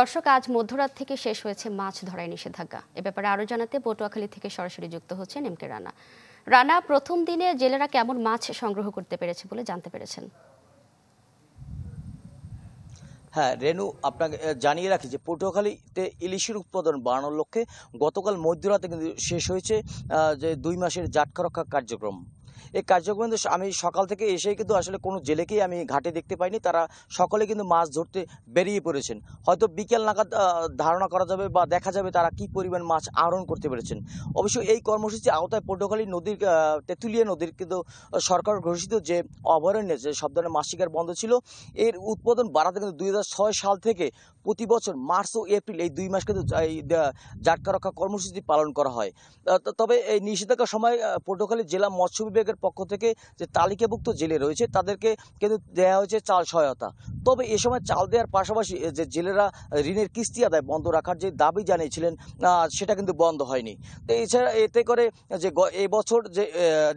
দর্শক আজ মধ্যরাত থেকে শেষ হয়েছে মাছ ধরায় নিষেধাজ্ঞা এ ব্যাপারে আরও জানাতে পটুয়াখালী থেকে সরাসরি যুক্ত হচ্ছেন এম কে রানা রানা প্রথম দিনে জেলেরা কেমন মাছ সংগ্রহ করতে পেরেছে বলে জানতে পেরেছেন হ্যাঁ রেনু আপনাকে জানিয়ে রাখি যে পটুয়াখালীতে ইলিশের উৎপাদন বাড়ানোর লক্ষ্যে গতকাল মধ্যরাতে কিন্তু শেষ হয়েছে যে দুই মাসের জাটকা রক্ষা কার্যক্রম এই কার্যক্রম কিন্তু আমি সকাল থেকে এসেই কিন্তু আসলে কোনো জেলেকেই আমি ঘাটে দেখতে পাইনি তারা সকলে কিন্তু মাছ ধরতে বেরিয়ে পড়েছেন হয়তো বিকেল নাগাদ ধারণা করা যাবে বা দেখা যাবে তারা কি পরিমাণ মাছ আহরণ করতে পেরেছেন অবশ্য এই কর্মসূচি আওতায় পটুয়াখালী নদীর তেঁতুলিয়া নদীর কিন্তু সরকার ঘোষিত যে অভয়ারণ্যে যে সব ধরনের মাছ শিকার বন্ধ ছিল এর উৎপাদন বাড়াতে কিন্তু দুই সাল থেকে প্রতি বছর মার্চ ও এপ্রিল এই দুই মাস কিন্তু এই জাটকা রক্ষা কর্মসূচি পালন করা হয় তবে এই নিষেধাজ্ঞার সময় পটুয়াখালী জেলা মৎস্য বিভাগের পক্ষ থেকে যে তালিকাভুক্ত জেলে রয়েছে তাদেরকে কিন্তু দেওয়া হয়েছে চাল সহায়তা তবে এ সময় চাল দেওয়ার পাশাপাশি যে জেলেরা ঋণের কিস্তি আদায় বন্ধ রাখার যে দাবি জানিয়েছিলেন সেটা কিন্তু বন্ধ হয়নি তো এছাড়া এতে করে যে এবছর যে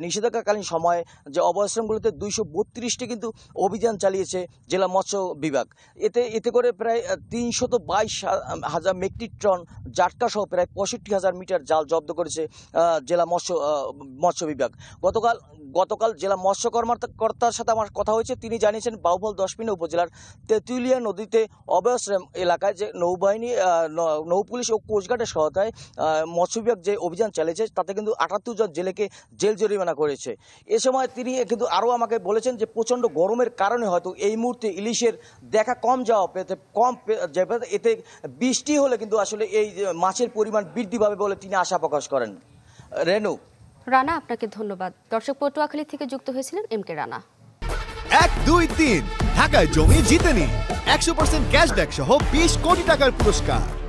নিষেধাজ্ঞাকালীন সময়ে যে অবশ্রমগুলোতে দুইশো বত্রিশটি কিন্তু অভিযান চালিয়েছে জেলা মৎস্য বিভাগ এতে এতে করে প্রায় তিনশত বাইশ হাজার মেট্রিক টন জাটকাসহ প্রায় পঁয়ষট্টি হাজার মিটার জাল জব্দ করেছে জেলা মৎস্য মৎস্য বিভাগ গতকাল গতকাল জেলা মৎস্য কর্মকর্তার সাথে আমার কথা হয়েছে তিনি জানিয়েছেন বাউফল দশমিনা উপজেলার তেঁতুলিয়া নদীতে অভয়াশ্রম এলাকায় যে নৌবাহিনী নৌপুলিশ ও কোস্টগার্ডের সহায়তায় মৎস্য বিভাগ যে অভিযান চালিয়েছে তাতে কিন্তু আটাত্তর জন জেলেকে জেল জরিমানা করেছে এ সময় তিনি কিন্তু আরও আমাকে বলেছেন যে প্রচণ্ড গরমের কারণে হয়তো এই মুহূর্তে ইলিশের দেখা কম যাওয়া পেতে কম এতে বৃষ্টি হলে কিন্তু আসলে এই মাছের পরিমাণ বৃদ্ধি পাবে বলে তিনি আশা প্রকাশ করেন রেনু রানা আপনাকে ধন্যবাদ দর্শক পটুয়াখালী থেকে যুক্ত হয়েছিলেন এম কে রানা এক দুই তিন ঢাকায় জমি জিতে নিন একশো পার্সেন্ট ক্যাশব্যাক সহ বিশ কোটি টাকার পুরস্কার